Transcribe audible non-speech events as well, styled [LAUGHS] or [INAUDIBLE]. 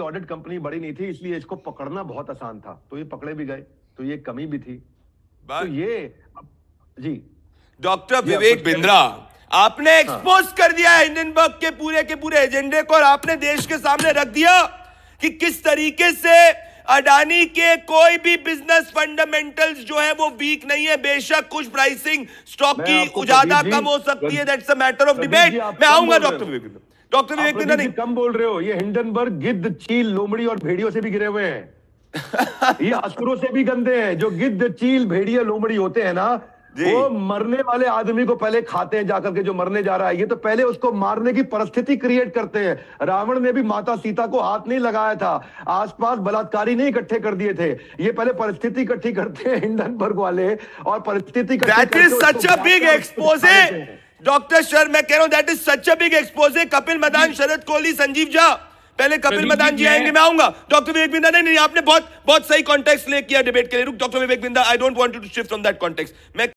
Audit company बड़ी नहीं थी इसलिए इसको पकड़ना बहुत आसान था तो ये पकड़े भी गए तो ये कमी भी थी तो ये जी डॉक्टर विवेक बिंद्रा आपने एक्सपोज हाँ। कर दिया हिंडनबर्ग के पूरे के पूरे एजेंडे को और आपने देश के सामने रख दिया कि किस तरीके से अडानी के कोई भी बिजनेस फंडामेंटल्स जो है वो वीक नहीं है बेशक कुछ प्राइसिंग स्टॉक की उजादा कम हो सकती है that's a matter of debate मैं आऊंगा डॉक्टर विवेक डॉक्टर ने एक दिन नहीं कम बोल रहे हो ये हिंडनबर्ग गिद्ध चील लोमड़ी और भेड़ियों से भी गिरे हुए हैं [LAUGHS] ये असुरों से भी गंदे हैं जो गिद्ध चील भेड़िया लोमड़ी होते हैं ना वो मरने वाले आदमी को पहले खाते हैं जाकर के जो मरने जा रहा है ये तो पहले उसको मारने की परिस्थिति क्रिएट करते हैं रावण ने भी माता सीता को हाथ नहीं लगाया था आसपास बलात्कारी नहीं इकट्ठे कर दिए थे ये पहले परिस्थिति इकट्ठी करते हैं हिंडनबर्ग वाले और परिस्थिति डॉक्टर सर मैं कह रहा हूँ that is such a big expose Kapil Madan Sharad Kohli Sanjeev Jha पहले कपिल मदान जी आएंगे मैं आऊंगा डॉक्टर विवेक बिंदा नहीं नहीं आपने बहुत बहुत सही कॉन्टेक्स्ट ले किया डिबेट के लिए रुक doctor Vivek Binda I don't want to shift from that context मैं